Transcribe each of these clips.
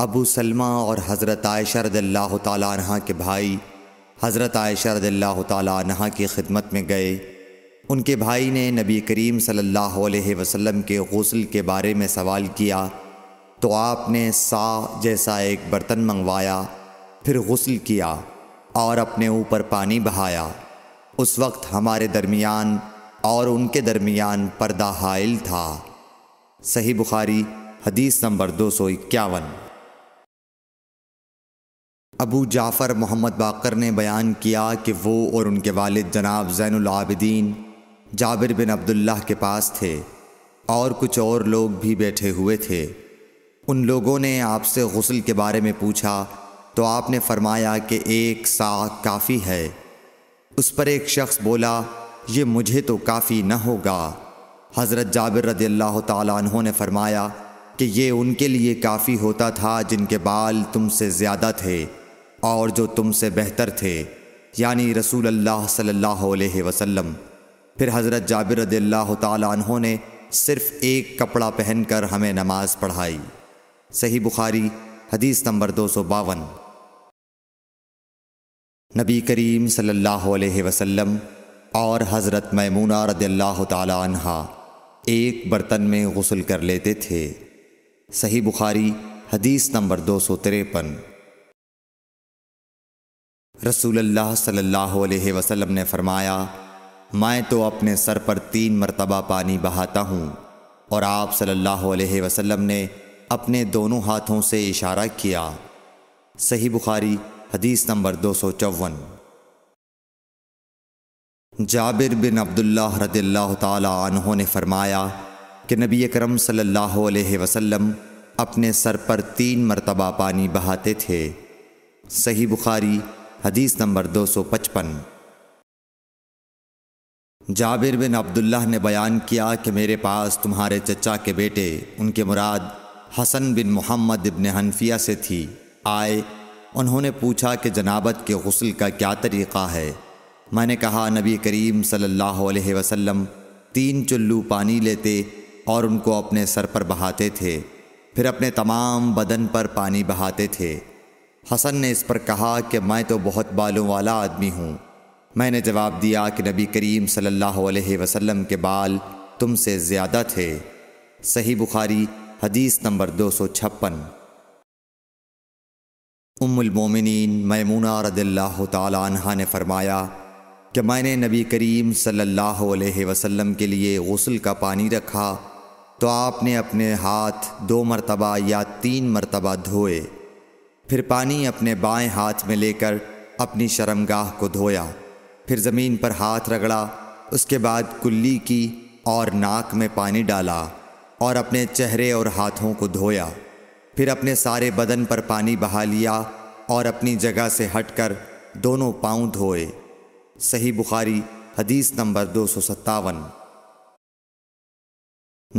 अबू सलमा और हज़रत आयशा रदल्ला तह के भाई हज़रत आयशा रदल्ला तह की खिदमत में गए उनके भाई ने नबी करीम सल्लल्लाहु अलैहि वसल्लम के गसल के बारे में सवाल किया तो आपने सा जैसा एक बर्तन मंगवाया फिर गसल किया और अपने ऊपर पानी बहाया उस वक्त हमारे दरमियान और उनके दरमियान पर्दा हायल था सही बुखारी हदीस नंबर दो सौ इक्यावन अबू जाफ़र मोहम्मद बाकर ने बयान किया कि वो और उनके वालिद जनाब ज़ैनआबदीन जाबिर बिन अब्दुल्लाह के पास थे और कुछ और लोग भी बैठे हुए थे उन लोगों ने आपसे गसल के बारे में पूछा तो आपने फरमाया कि एक सा काफ़ी है उस पर एक शख्स बोला ये मुझे तो काफ़ी न होगा हज़रत जाबिर रदी अल्लाह तहों ने फरमाया कि ये उनके लिए काफ़ी होता था जिनके बाल तुमसे ज़्यादा थे और जो तुमसे बेहतर थे यानी रसूल अल्लाह सल्लल्लाहु अलैहि वसल्लम फिर हज़रत जाबिर रदील्ला तहों ने सिर्फ़ एक कपड़ा पहनकर हमें नमाज पढ़ाई सही बुखारी हदीस नंबर दो सौ बावन नबी करीम सल्लल्लाहु अलैहि वसल्लम और हज़रत मैमूना रदील्ला तहा एक बर्तन में गसल कर लेते थे सही बुखारी हदीस नंबर दो सौ रसूलुल्लाह सल्लाम ने फरमाया मैं तो अपने सर पर तीन मरतबा पानी बहाता हूँ और आप सल्लल्लाहु अलैहि वसल्लम ने अपने दोनों हाथों से इशारा किया सही बुखारी हदीस नंबर दो सौ चौवन जाबिर बिन अब्दुल्ला रदील्ला तहों ने फरमाया कि नबी करम सल्लल्लाहु अलैहि वसल्लम अपने सर पर तीन मरतबा पानी बहाते थे सही बुखारी हदीस नंबर 255 जाबिर बिन अब्दुल्ला ने बयान किया कि मेरे पास तुम्हारे चचा के बेटे उनके मुराद हसन बिन मोहम्मद इबन हनफिया से थी आए उन्होंने पूछा कि जनाबत के गसल का क्या तरीक़ा है मैंने कहा नबी करीम सल्लल्लाहु अलैहि वसल्लम तीन चुल्लू पानी लेते और उनको अपने सर पर बहाते थे फिर अपने तमाम बदन पर पानी बहाते थे हसन ने इस पर कहा कि मैं तो बहुत बालों वाला आदमी हूँ मैंने जवाब दिया कि नबी करीम सल्लल्लाहु अलैहि वसल्लम के बाल तुमसे ज़्यादा थे सही बुखारी हदीस नंबर दो सौ छप्पन उमोमिन मैमूना रदल्ला तहा ने फरमाया कि मैंने नबी करीम सल्लल्लाहु अलैहि वसल्लम के लिए गसल का पानी रखा तो आपने अपने हाथ दो मरतबा या तीन मरतबा धोए फिर पानी अपने बाएं हाथ में लेकर अपनी शर्मगाह को धोया फिर ज़मीन पर हाथ रगड़ा उसके बाद कुल्ली की और नाक में पानी डाला और अपने चेहरे और हाथों को धोया फिर अपने सारे बदन पर पानी बहा लिया और अपनी जगह से हटकर दोनों पांव धोए सही बुखारी हदीस नंबर दो सौ सत्तावन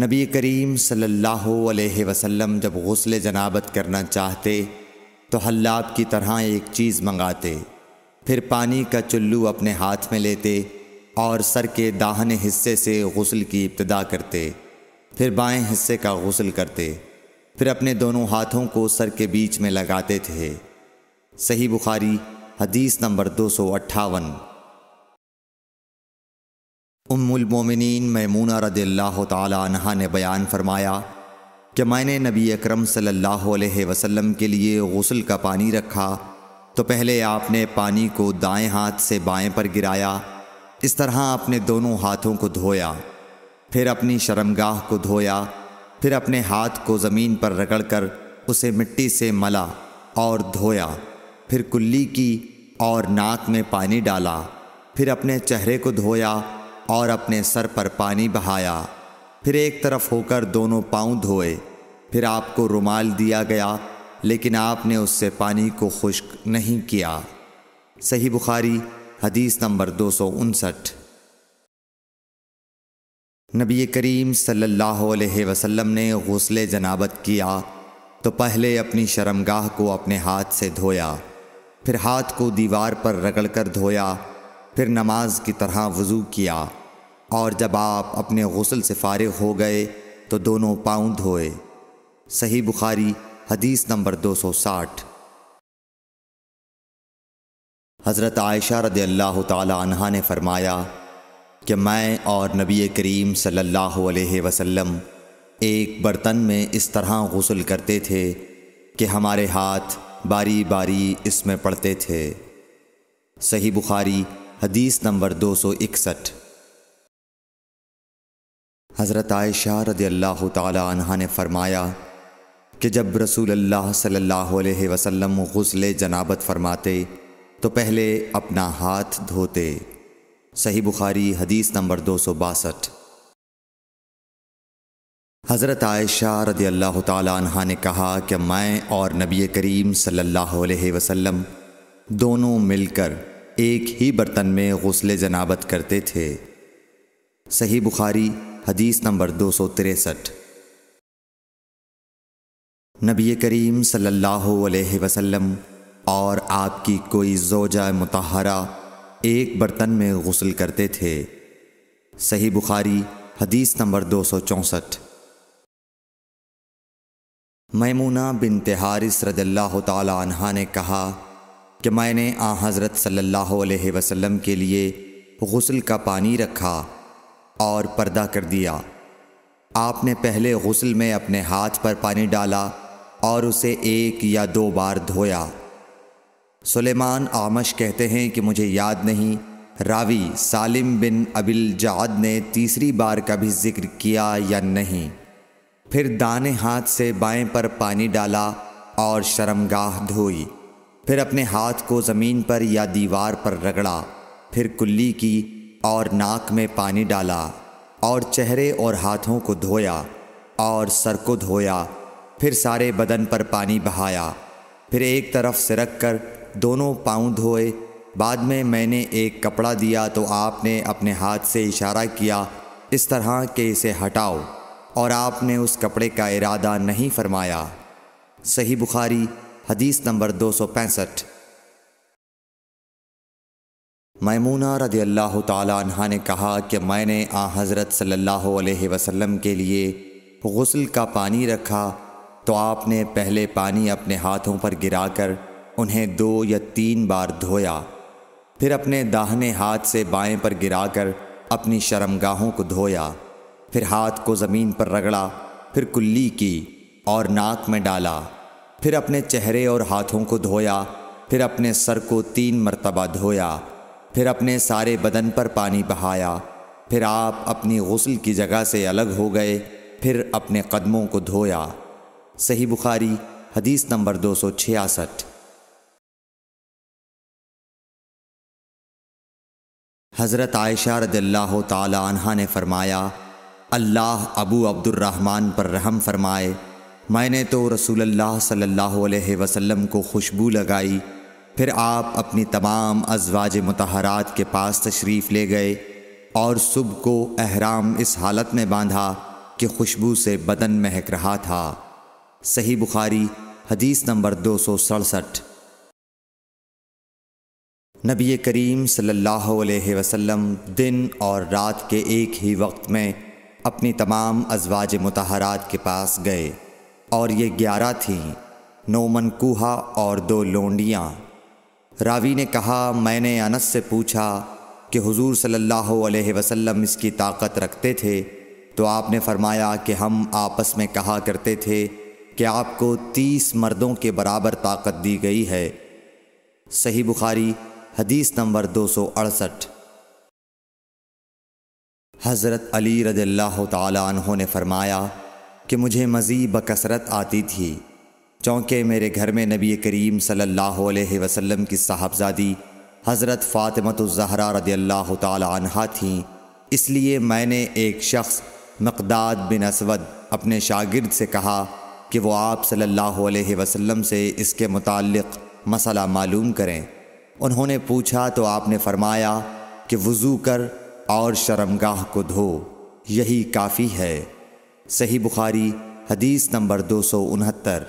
नबी करीम सल्लल्लाहु अलैहि वसल्लम जब गसल जनाबत करना चाहते तो हल्लाब की तरह एक चीज़ मंगाते फिर पानी का चुल्लू अपने हाथ में लेते और सर के दाहने हिस्से से गसल की इब्तदा करते फिर बाएं हिस्से का गसल करते फिर अपने दोनों हाथों को सर के बीच में लगाते थे सही बुखारी हदीस नंबर दो सौ अट्ठावन उम्मुलमोमिन मैमूना रदी अल्लाह तहा ने बयान फरमाया कि मैंने नबी अकरम सल्लल्लाहु अलैहि वसल्लम के लिए गसल का पानी रखा तो पहले आपने पानी को दाएं हाथ से बाएं पर गिराया इस तरह अपने दोनों हाथों को धोया फिर अपनी शर्मगाह को धोया फिर अपने हाथ को ज़मीन पर रगड़ कर उसे मिट्टी से मला और धोया फिर कुल्ली की और नाक में पानी डाला फिर अपने चेहरे को धोया और अपने सर पर पानी बहाया फिर एक तरफ होकर दोनों पांव धोए फिर आपको रुमाल दिया गया लेकिन आपने उससे पानी को खुश्क नहीं किया सही बुखारी हदीस नंबर दो सौ उनसठ नबी करीम सल्लल्लाहु अलैहि वसल्लम ने गौसल जनाबत किया तो पहले अपनी शर्मगाह को अपने हाथ से धोया फिर हाथ को दीवार पर रगड़कर धोया फिर नमाज की तरह वज़ू किया और जब आप अपने गसल से फारग हो गए तो दोनों पाउंड धोए सही बुखारी हदीस नंबर 260 हज़रत आयशा रद अल्लाह तहा ने फरमाया कि मैं और नबी करीम सल्लल्लाहु अलैहि वसल्लम एक बर्तन में इस तरह गसल करते थे कि हमारे हाथ बारी बारी इसमें पड़ते थे सही बुखारी हदीस नंबर दो सौ इकसठ हज़रत आयशा रदी अल्लाह तहा ने फरमाया कि जब रसूल अल्लाह सल्लल्लाहु अलैहि गसल जनाबत फरमाते तो पहले अपना हाथ धोते सही बुखारी हदीस नंबर दो सौ बासठ हज़रत आयशा रदी अल्लाह तहा ने कहा कि मैं और नबी करीम सल्लल्लाहु अलैहि दोनों मिलकर एक ही बर्तन में गसल जनाबत करते थे सही बुखारी हदीस नंबर दो सौ तिरसठ नबी करीम सल्लल्लाहु अलैहि वसल्लम और आपकी कोई जोजा मतहरा एक बर्तन में गसल करते थे सही बुखारी हदीस नंबर दो सौ चौंसठ मैमूना बिन तिहारिस रदल्ला तहा ने कहा कि मैंने आ हज़रत सल्ला वसम के लिए गसल का पानी रखा और पर्दा कर दिया आपने पहले गसल में अपने हाथ पर पानी डाला और उसे एक या दो बार धोया सुलेमान आमश कहते हैं कि मुझे याद नहीं रावी सालिम बिन अबिल जाद ने तीसरी बार का भी जिक्र किया या नहीं फिर दाने हाथ से बाएं पर पानी डाला और शर्मगाह धोई फिर अपने हाथ को ज़मीन पर या दीवार पर रगड़ा फिर कुल्ली की और नाक में पानी डाला और चेहरे और हाथों को धोया और सर को धोया फिर सारे बदन पर पानी बहाया फिर एक तरफ से रख कर दोनों पाँव धोए बाद में मैंने एक कपड़ा दिया तो आपने अपने हाथ से इशारा किया इस तरह के इसे हटाओ और आपने उस कपड़े का इरादा नहीं फरमाया सही बुखारी हदीस नंबर दो सौ पैंसठ मैमूना रदी अल्लाह तहा ने कहा कि मैंने आ हज़रत सल्लल्लाहु अलैहि वसल्लम के लिए गसल का पानी रखा तो आपने पहले पानी अपने हाथों पर गिराकर उन्हें दो या तीन बार धोया फिर अपने दाहने हाथ से बाएं पर गिराकर अपनी शर्मगाहों को धोया फिर हाथ को ज़मीन पर रगड़ा फिर कुल्ली की और नाक में डाला फिर अपने चेहरे और हाथों को धोया फिर अपने सर को तीन मरतबा धोया फिर अपने सारे बदन पर पानी बहाया फिर आप अपनी गसल की जगह से अलग हो गए फिर अपने कदमों को धोया सही बुखारी हदीस नंबर दो सौ छियासठ हज़रत आयशा रदिल्ला तहा ने फरमाया अल्लाह अबू अब्दुलरहमान पर रहम फरमाए मैंने तो रसूल सल्लल्लाहु अलैहि वसल्लम को खुशबू लगाई फिर आप अपनी तमाम अजवाज मतहरात के पास तशरीफ़ ले गए और सुबह को अहराम इस हालत में बांधा कि खुशबू से बदन महक रहा था सही बुखारी हदीस नंबर दो सौ सड़सठ नबी करीम सल्लल्लाहु अलैहि वसल्लम दिन और रात के एक ही वक्त में अपनी तमाम अजवाज मतहरात के पास गए और ये ग्यारह थीं नोमन कुहा और दो लोंडियाँ रावी ने कहा मैंने अनस से पूछा कि हुजूर सल्लल्लाहु अलैहि वसल्लम इसकी ताकत रखते थे तो आपने फरमाया कि हम आपस में कहा करते थे कि आपको तीस मर्दों के बराबर ताकत दी गई है सही बुखारी हदीस नंबर दो सौ अड़सठ हज़रत अली रज़ल्ला तहों ने फरमाया कि मुझे मज़ी बकसरत आती थी चौंके मेरे घर में नबी करीम सल्लल्लाहु अलैहि वसल्लम की साहबजादी हज़रत फ़ातिमतज़हरा रदी अल्लाह तहा थी इसलिए मैंने एक शख्स मकदाद बिन असवद अपने शागिर्द से कहा कि वो आप सल्लल्लाहु अलैहि वसल्लम से इसके मुतालिक मसला मालूम करें उन्होंने पूछा तो आपने फरमाया कि वज़ू कर और शर्मगाह को धो यही काफ़ी है सही बुखारी हदीस नंबर दो सौ उनहत्तर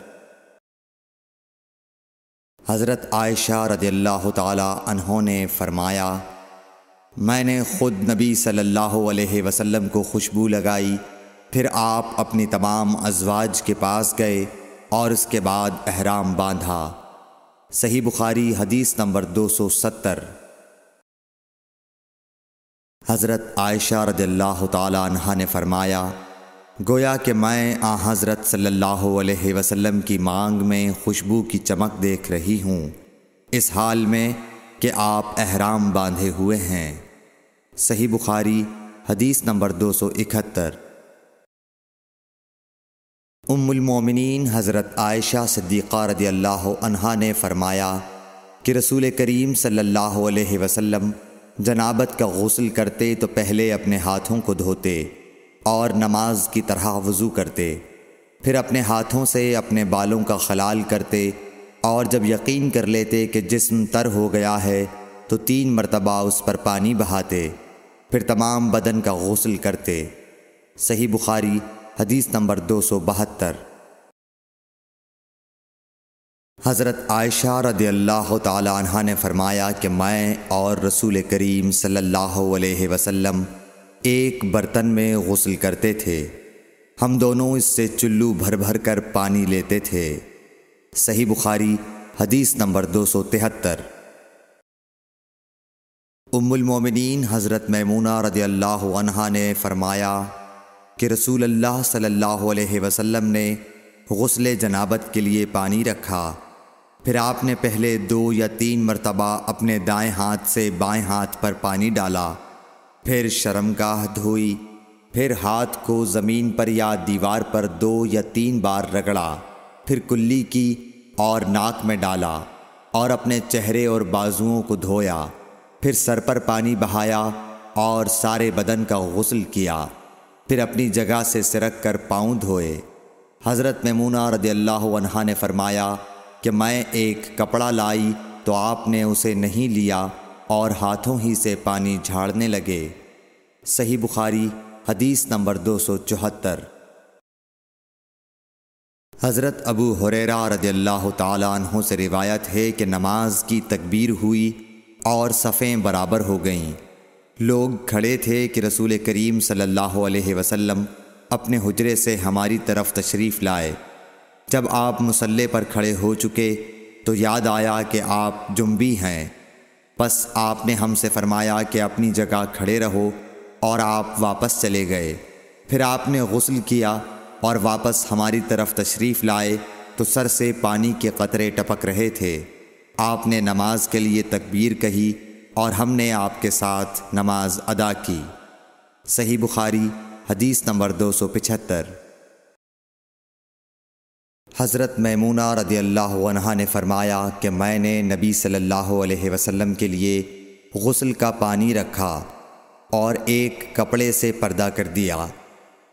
हज़रत आयशा रजल्ला तहों ने फ़रमाया मैंने ख़ुद नबी सल्लल्लाहु अलैहि वसल्लम को खुशबू लगाई फिर आप अपनी तमाम अजवाज के पास गए और उसके बाद अहराम बांधा सही बुखारी हदीस नंबर 270 हज़रत आयशा रदल्ला तहा ने फ़रमाया गोया कि मैं आ हज़रत सल्लल्लाहु अलैहि वसल्लम की मांग में खुशबू की चमक देख रही हूँ इस हाल में कि आप अहराम बांधे हुए हैं सही बुखारी हदीस नंबर दो सौ इकहत्तर उमिन हज़रत आयशा सिद्दीक़ा रदी अल्लाह अनहा ने फ़रमाया कि रसूल करीम सल्लल्लाहु अलैहि वसल्लम जनाबत का गसल करते तो पहले अपने हाथों को धोते और नमाज की तरह वज़ू करते फिर अपने हाथों से अपने बालों का खलाल करते और जब यकीन कर लेते कि जिस्म तर हो गया है तो तीन मरतबा उस पर पानी बहाते फिर तमाम बदन का गसल करते सही बुखारी हदीस नंबर दो सौ बहत्तर हज़रत आयशा रदी अल्लाह तह ने फरमाया कि मैं और रसूल करीम सल्लल्लाहु अलैहि वसल्लम एक बर्तन में गसल करते थे हम दोनों इससे चुल्लू भर भर कर पानी लेते थे सही बुखारी हदीस नंबर दो सौ तिहत्तर उम्मुलमोमिन हज़रत मैमूना रदी ने फरमाया कि रसूल अल्लाह सल्लल्लाहु अलैहि वसल्लम ने गसल जनाबत के लिए पानी रखा फिर आपने पहले दो या तीन मरतबा अपने दाएं हाथ से बाएं हाथ पर पानी डाला फिर शर्मगाह धोई फिर हाथ को ज़मीन पर या दीवार पर दो या तीन बार रगड़ा फिर कुल्ली की और नाक में डाला और अपने चेहरे और बाजुओं को धोया फिर सर पर पानी बहाया और सारे बदन का गसल किया फिर अपनी जगह से सिरक कर पाँव धोए हज़रत ममूना रद्ला ने फरमाया कि मैं एक कपड़ा लाई तो आपने उसे नहीं लिया और हाथों ही से पानी झाड़ने लगे सही बुखारी हदीस नंबर दो सौ चौहत्तर हज़रत अबू हुरेरा रज़ल्ला तु से रिवायत है कि नमाज की तकबीर हुई और सफ़ें बराबर हो गईं लोग खड़े थे कि रसूल करीम सल्लल्लाहु अलैहि वसल्लम अपने हजरे से हमारी तरफ तशरीफ़ लाए जब आप मुसल्ले पर खड़े हो चुके तो याद आया कि आप जुम्बी हैं बस आपने हमसे फरमाया कि अपनी जगह खड़े रहो और आप वापस चले गए फिर आपने गसल किया और वापस हमारी तरफ तशरीफ़ लाए तो सर से पानी के कतरे टपक रहे थे आपने नमाज के लिए तकबीर कही और हमने आपके साथ नमाज अदा की सही बुखारी हदीस नंबर दो सौ पिछहत्तर हज़रत मैमूना रदी अल्लाह ने फ़रमाया कि मैंने नबी सल्लल्लाहु अलैहि वसल्लम के लिए गसल का पानी रखा और एक कपड़े से पर्दा कर दिया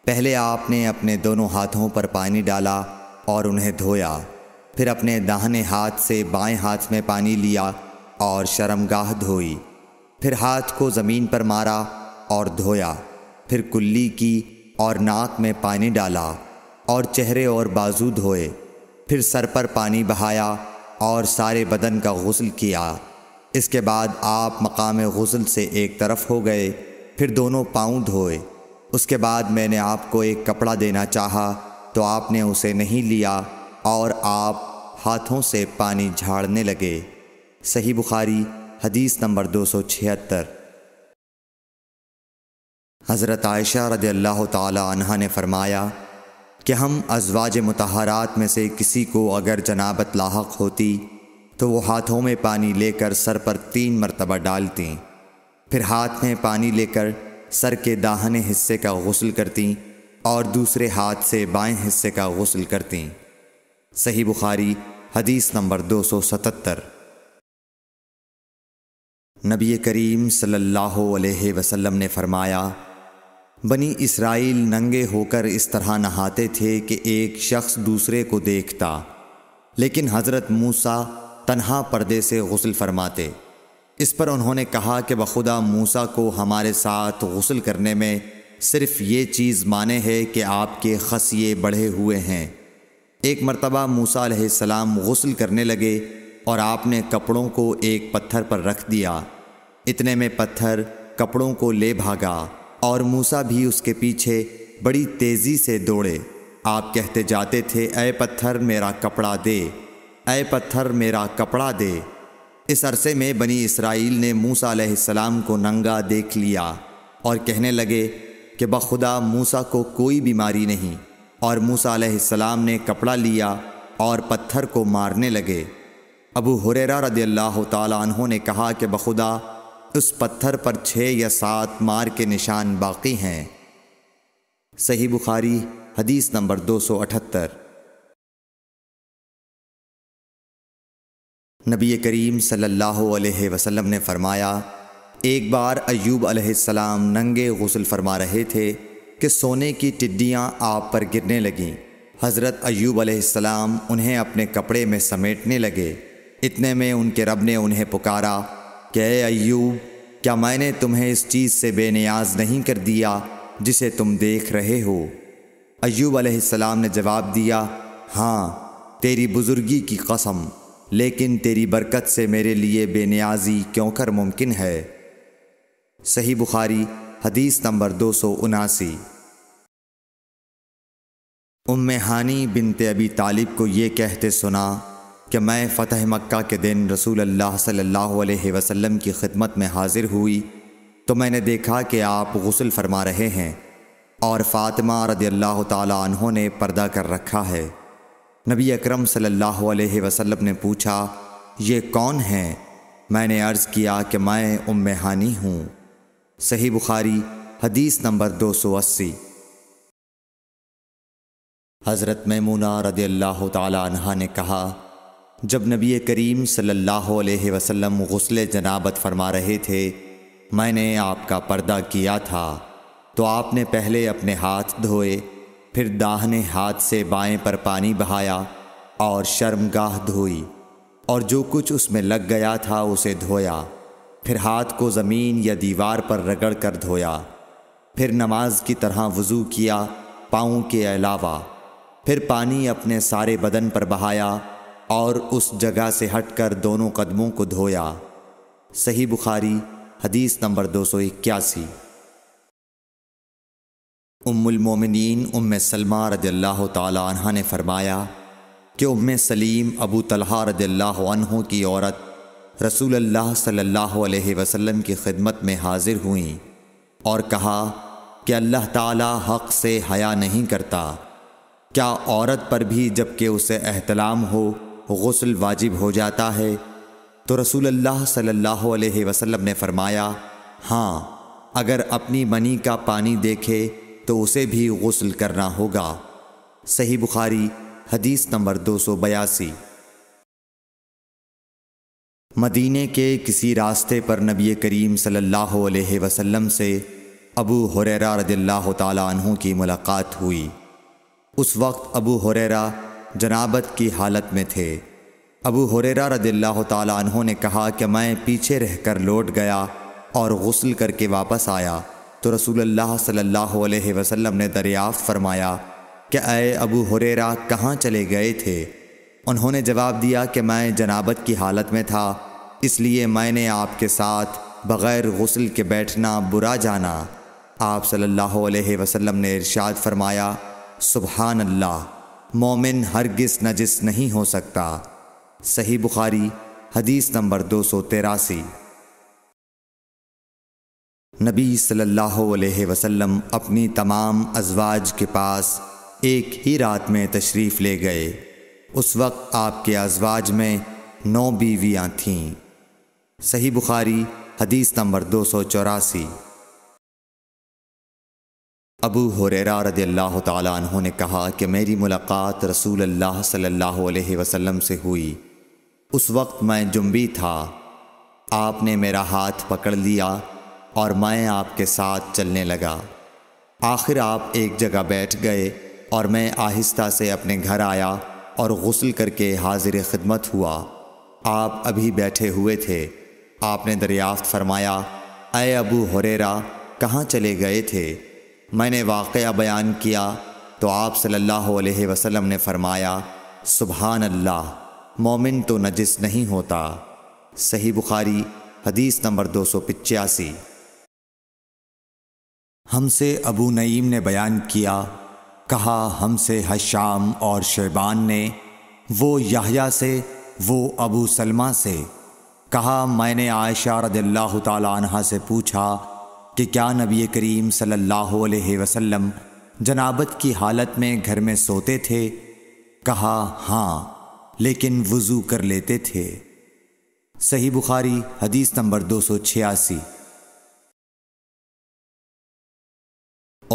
पहले आपने अपने दोनों हाथों पर पानी डाला और उन्हें धोया फिर अपने दाहने हाथ से बाएं हाथ में पानी लिया और शर्मगाह धोई फिर हाथ को ज़मीन पर मारा और धोया फिर कुल्ली की और नाक में पानी डाला और चेहरे और बाजू धोए फिर सर पर पानी बहाया और सारे बदन का गसल किया इसके बाद आप मकाम गसल से एक तरफ हो गए फिर दोनों पाँव धोए उसके बाद मैंने आपको एक कपड़ा देना चाहा तो आपने उसे नहीं लिया और आप हाथों से पानी झाड़ने लगे सही बुखारी हदीस नंबर दो सौ छिहत्तर हज़रत आयशा रदी अल्लाह ने फरमाया कि हम अजवाज मतहारात में से किसी को अगर जनाबत लाक होती तो वो हाथों में पानी लेकर सर पर तीन मरतबा डालती फिर हाथ में पानी लेकर सर के दाहने हिस्से का गसल करती और दूसरे हाथ से बाएं हिस्से का गसल करती सही बुखारी हदीस नंबर दो सौ सतर नबी करीम सल्लल्लाहु अलैहि वसल्लम ने फरमाया बनी इसराइल नंगे होकर इस तरह नहाते थे कि एक शख्स दूसरे को देखता लेकिन हज़रत मूसा तनहा पर्दे से गसल फरमाते इस पर उन्होंने कहा कि बखुदा मूसा को हमारे साथ गसल करने में सिर्फ़ ये चीज़ माने है कि आपके खसिए बढ़े हुए हैं एक मरतबा मूसा सलाम गसल करने लगे और आपने कपड़ों को एक पत्थर पर रख दिया इतने में पत्थर कपड़ों को ले भागा और मूसा भी उसके पीछे बड़ी तेज़ी से दौड़े आप कहते जाते थे अय पत्थर मेरा कपड़ा दे अय पत्थर मेरा कपड़ा दे इस अरसे में बनी इसराइल ने मूसा सलाम को नंगा देख लिया और कहने लगे कि बखुदा मूसा को कोई बीमारी नहीं और मूसा सलाम ने कपड़ा लिया और पत्थर को मारने लगे अबू हुरेरा रदी अल्लाह तहों ने कहा कि बखुदा उस पत्थर पर छः या सात मार के निशान बाकी हैं सही बुखारी हदीस नंबर दो सौ अठहत्तर नबी करीम सल्लल्लाहु अलैहि वसल्लम ने फरमाया एक बार अयूब अलैहिस्सलाम नंगे गसल फरमा रहे थे कि सोने की टिड्डियाँ आप पर गिरने लगीं हज़रत अयूब अलैहिस्सलाम उन्हें अपने कपड़े में समेटने लगे इतने में उनके रब ने उन्हें पुकारा कि अयूब क्या मैंने तुम्हें इस चीज़ से बेनियाज नहीं कर दिया जिसे तुम देख रहे हो अयूब अलैहिस्सलाम ने जवाब दिया हाँ तेरी बुज़ुर्गी की कसम लेकिन तेरी बरकत से मेरे लिए बेनियाजी क्यों कर मुमकिन है सही बुखारी हदीस नंबर दो सौ उनासी उम हानी बिनते अबी तालिब को ये कहते सुना कि मैं फ़तह मक्का के दिन रसूल अल्लाह सल्लल्लाहु अलैहि वसल्लम की खिदमत में हाज़िर हुई तो मैंने देखा कि आप गसल फरमा रहे हैं और फ़ातिमा रदी अल्लाह तहों ने पर्दा कर रखा है नबी अकरम सल्लल्लाहु अलैहि वसल्लम ने पूछा ये कौन है मैंने अर्ज़ किया कि मैं उम हूँ सही बुखारी हदीस नंबर दो सौ अस्सी हज़रत मैमूना रदी अल्लाह तहा ने कहा जब नबी करीम सल्लल्लाहु अलैहि वसल्लम गसल जनाबत फरमा रहे थे मैंने आपका पर्दा किया था तो आपने पहले अपने हाथ धोए फिर दाहने हाथ से बाएं पर पानी बहाया और शर्मगाह धोई और जो कुछ उसमें लग गया था उसे धोया फिर हाथ को ज़मीन या दीवार पर रगड़ कर धोया फिर नमाज की तरह वज़ू किया पाँव के अलावा फिर पानी अपने सारे बदन पर बहाया और उस जगह से हटकर दोनों कदमों को धोया सही बुखारी हदीस नंबर दो सौ इक्यासी उम्मुलमोमिन उम सलमा रदल्ला तह ने फरमाया कि उम सलीम अबू तलहा रदल्ला की औरत रसूल अल्लाह सल्लल्लाहु अलैहि वसल्लम की खिदमत में हाजिर हुई और कहा कि अल्लाह ताला हक से हया नहीं करता क्या औरत पर भी जबकि उसे अहतलाम हो गसल वाजिब हो जाता है तो रसूल अल्लाह सल्लल्लाहु अलैहि वसल्लम ने फरमाया हाँ अगर अपनी मनी का पानी देखे तो उसे भी गसल करना होगा सही बुखारी हदीस नंबर दो सौ बयासी मदीने के किसी रास्ते पर नबी करीम सल्लल्लाहु अलैहि वसल्लम से अबू हुरैरा रदिल्लाहु तहों की मुलाकात हुई उस वक्त अबू हुरैरा जनाबत की हालत में थे अबू हुरेरा रदिल्ला तहों ने कहा कि मैं पीछे रहकर लौट गया और गसल करके वापस आया तो रसूलुल्लाह सल्लल्लाहु अलैहि वसल्लम ने दरियाफ्त फरमाया कि अय अबू हुरेरा कहाँ चले गए थे उन्होंने जवाब दिया कि मैं जनाबत की हालत में था इसलिए मैंने आपके साथ बग़ैर गसल के बैठना बुरा जाना आप सल्लल्लाहु अलैहि वसल्लम ने इरशाद फरमाया सुबहान अल्लाह मोमिन हरगिज नजिस नहीं हो सकता सही बुखारी हदीस नंबर दो सौ तेरासी नबी सल्लल्लाहु अलैहि वसल्लम अपनी तमाम अजवाज के पास एक ही रात में तशरीफ़ ले गए उस वक्त आपके अजवाज में नौ बीवियाँ थीं सही बुखारी हदीस नंबर दो सौ चौरासी अबू हुरेरा रदी अल्लाह तु ने कहा कि मेरी मुलाकात रसूल अल्लाह सल्लल्लाहु अलैहि वसल्लम से हुई उस वक्त मैं जुम्बी था आपने मेरा हाथ पकड़ लिया और मैं आपके साथ चलने लगा आखिर आप एक जगह बैठ गए और मैं आहिस्ता से अपने घर आया और गसल करके हाजिर खिदमत हुआ आप अभी बैठे हुए थे आपने दरियाफ्त फरमाया अय अबू हुरेरा कहाँ चले गए थे मैंने वाक़ बयान किया तो आप सल्लल्लाहु अलैहि वसल्लम ने फरमाया सुबहान अल्लाह मोमिन तो नजिस नहीं होता सही बुखारी हदीस नंबर दो सौ पिचासी हमसे अबू नईम ने बयान किया कहा हमसे हशाम और शेबान ने वो याहिया से वो अबू सलमा से कहा मैंने आयशा रदल्ला तह से पूछा कि क्या नबी करीम सल्लल्लाहु अलैहि वसल्लम जनाबत की हालत में घर में सोते थे कहा हाँ लेकिन वज़ू कर लेते थे सही बुखारी हदीस नंबर दो सौ छियासी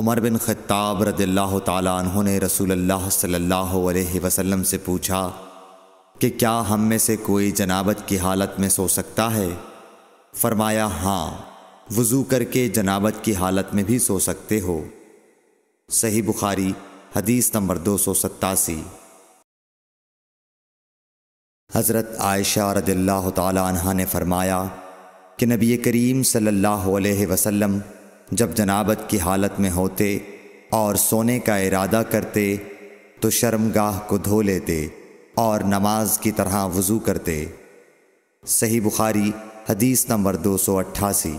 उमर बिन खत्ताब रदील्ला तु ने रसूल सल्लल्लाहु अलैहि वसल्लम से पूछा कि क्या हम में से कोई जनाबत की हालत में सो सकता है फरमाया हाँ वज़ू करके जनाबत की हालत में भी सो सकते हो सही बुखारी हदीस नंबर दो सौ सत्तासी हज़रत आयशा रदिल्ला तह ने फरमाया कि नबी करीम सल्लल्लाहु अलैहि वसल्लम जब जनाबत की हालत में होते और सोने का इरादा करते तो शर्मगाह को धो लेते और नमाज की तरह वज़ू करते सही बुखारी हदीस नंबर दो सौ अट्ठासी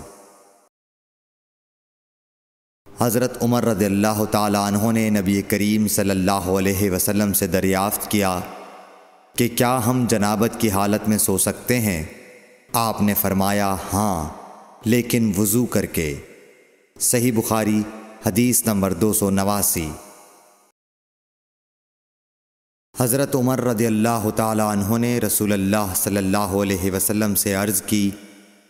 हज़रत उमर रदल्ला तहों ने नबी करीम सल्लाम से दरियाफ़्त किया कि क्या हम जनाबत की हालत में सो सकते हैं आपने फरमाया हाँ लेकिन वज़ू करके सही बुखारी हदीस नंबर दो सौ नवासी हज़रत उमर रदी अल्लाह तहों ने रसूल सल्ला वसम से अर्ज़ की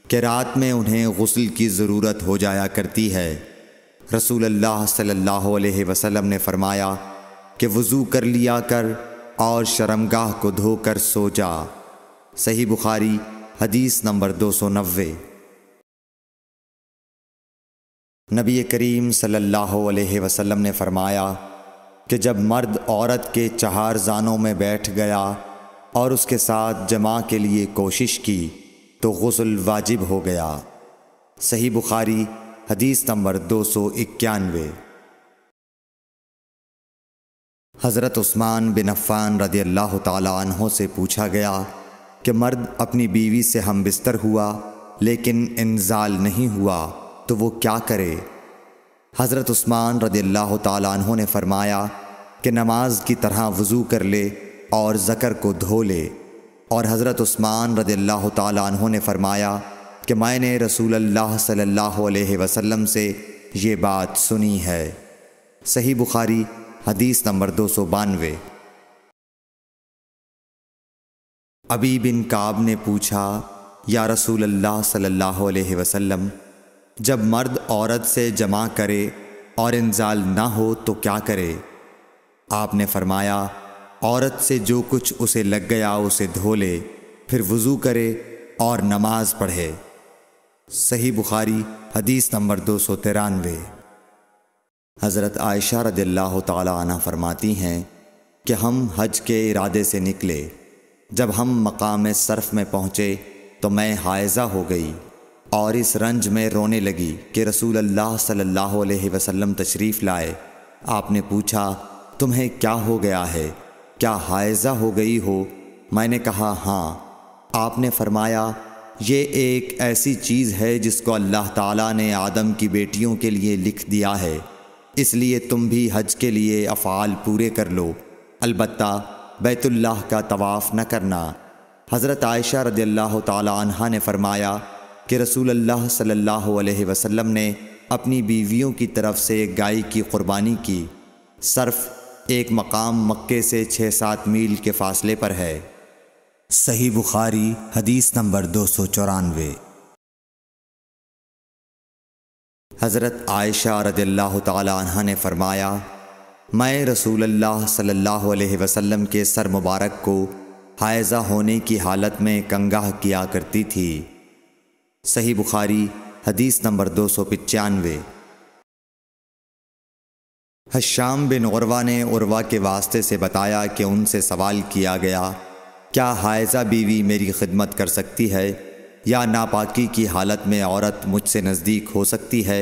कि रात में उन्हें गसल की ज़रूरत हो जाया करती है रसूल अल्लाह सल्लल्लाहु अलैहि वसल्लम ने फरमाया कि वज़ू कर लिया कर और शर्मगाह को धोकर सो जा सही बुखारी हदीस नंबर दो सौ नब्बे नबी करीम सल्लल्लाहु अलैहि वसल्लम ने फरमाया कि जब मर्द औरत के चहार जानों में बैठ गया और उसके साथ जमा के लिए कोशिश की तो गसल वाजिब हो गया सही बुखारी हदीस नंबर दो सौ इक्यानवे हज़रत उस्मान बिन अफ़ान रदी अल्लाह तहों से पूछा गया कि मर्द अपनी बीवी से हम बिस्तर हुआ लेकिन इंजाल नहीं हुआ तो वो क्या करे हज़रत उस्मान रदी अल्लाह तहों ने फरमाया कि नमाज की तरह वज़ू कर ले और ज़कर को धो ले और हज़रत उस्मान रदी अल्लाह तहों ने फरमाया कि मैंने रसूल अल्लाह सल्लल्लाहु अलैहि वसल्लम से ये बात सुनी है सही बुखारी हदीस नंबर दो सौ बानवे अबी बिन काब ने पूछा या रसूल अल्लाह सल्लल्लाहु अलैहि वसल्लम जब मर्द औरत से जमा करे और इंजाल ना हो तो क्या करे आपने फरमाया औरत से जो कुछ उसे लग गया उसे धो ले फिर वज़ू करे और नमाज़ पढ़े सही बुखारी हदीस नंबर दो सौ तिरानवे हज़रत आयशा रदिल्ल तना फरमाती हैं कि हम हज के इरादे से निकले जब हम मकाम सर्फ में पहुँचे तो मैं हायजा हो गई और इस रंज में रोने लगी कि रसूल अल्लाह सल्लल्लाहु अलैहि वसल्लम तशरीफ़ लाए आपने पूछा तुम्हें क्या हो गया है क्या हायजा हो गई हो मैंने कहा हाँ आपने फरमाया ये एक ऐसी चीज़ है जिसको अल्लाह ताला ने आदम की बेटियों के लिए लिख दिया है इसलिए तुम भी हज के लिए अफ़ाल पूरे कर लो अलबत् बैतुल्लाह का तवाफ़ न करना हज़रत आयशा रदील्ला तह ने फरमाया कि रसूल अल्लाह सल्लल्लाहु अलैहि वसल्लम ने अपनी बीवियों की तरफ से गाय की क़ुरबानी की सर्फ़ एक मकाम मक्के से छः सात मील के फ़ासले पर है सही बुखारी हदीस नंबर दो सौ चौरानवे हज़रत आयशा रदल्ला तह ने फरमाया मैं रसूल अल्लाह सल्लल्लाहु अलैहि वसल्लम के सर मुबारक को हायजा होने की हालत में कंगाह किया करती थी सही बुखारी हदीस नंबर दो सौ पचानवे हश्याम बिन उर्वा ने उर्वा के वास्ते से बताया कि उनसे सवाल किया गया क्या हायजा बीवी मेरी खिदमत कर सकती है या नापाकी की हालत में औरत मुझसे नज़दीक हो सकती है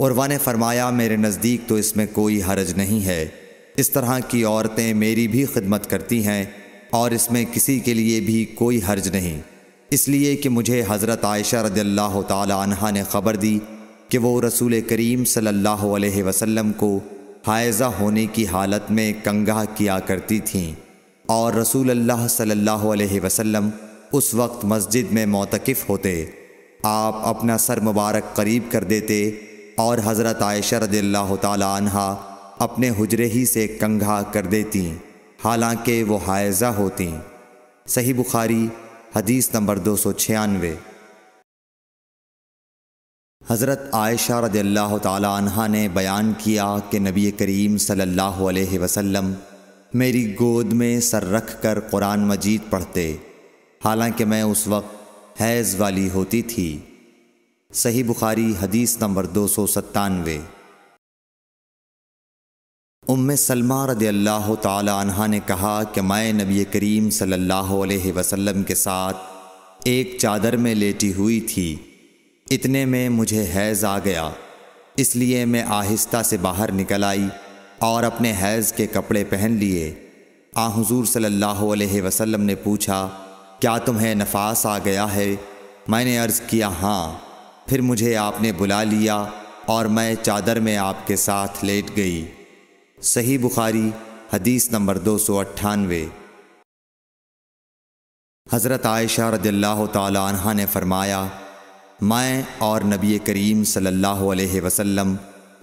और वन फरमाया मेरे नज़दीक तो इसमें कोई हरज नहीं है इस तरह की औरतें मेरी भी खिदमत करती हैं और इसमें किसी के लिए भी कोई हर्ज नहीं इसलिए कि मुझे हज़रत आयशा रदल्ला तह ने ख़बर दी कि वो रसूल करीम सल्ला वसम को हायजा होने की हालत में कंगा किया करती थी और रसूल अल्लाह सल्लल्लाहु अलैहि वसल्लम उस वक्त मस्जिद में मोतकफ़ होते आप अपना सर मुबारक करीब कर देते और हज़रत आयशा रदील्ला तहा अपने हजरे ही से कंघा कर देती हालांकि वो हायजा होती सही बुखारी हदीस नंबर दो सौ छियानवे हज़रत आयशा रदील्ला तहा ने बयान किया कि नबी करीम सल्लल्लाहु अलैहि वसल्लम मेरी गोद में सर रख कर कुरान मजीद पढ़ते हालांकि मैं उस वक्त हैज़ वाली होती थी सही बुखारी हदीस नंबर दो सौ सत्तानवे उम सलमा रद अल्लाह तहा ने कहा कि मैं नबी करीम सल्लल्लाहु अलैहि वसल्लम के साथ एक चादर में लेटी हुई थी इतने में मुझे हैज़ आ गया इसलिए मैं आहिस्ता से बाहर निकल आई और अपने हैज़ के कपड़े पहन लिए आ हजूर सल्लल्लाहु अलैहि वसल्लम ने पूछा क्या तुम्हें नफास आ गया है मैंने अर्ज़ किया हाँ फिर मुझे आपने बुला लिया और मैं चादर में आपके साथ लेट गई सही बुखारी हदीस नंबर दो सौ अट्ठानवे हज़रत आयशा रदल्ला तह ने फ़रमाया मैं और नबी करीम सल्लल्लाहु अलैहि वसल्लम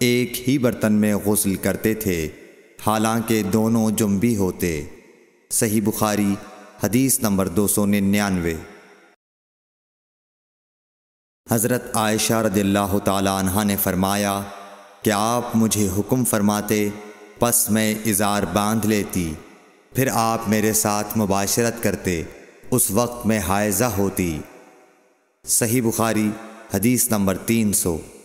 एक ही बर्तन में गसल करते थे हालांकि दोनों जुम भी होते सही बुखारी हदीस नंबर दो सौ निन्यानवे हज़रत आयशा रदिल्ला तहा ने फरमाया कि आप मुझे हुक्म फरमाते पस मैं इज़ार बांध लेती फिर आप मेरे साथ मुबाशरत करते उस वक्त मैं हायजा होती सही बुखारी हदीस नंबर तीन सौ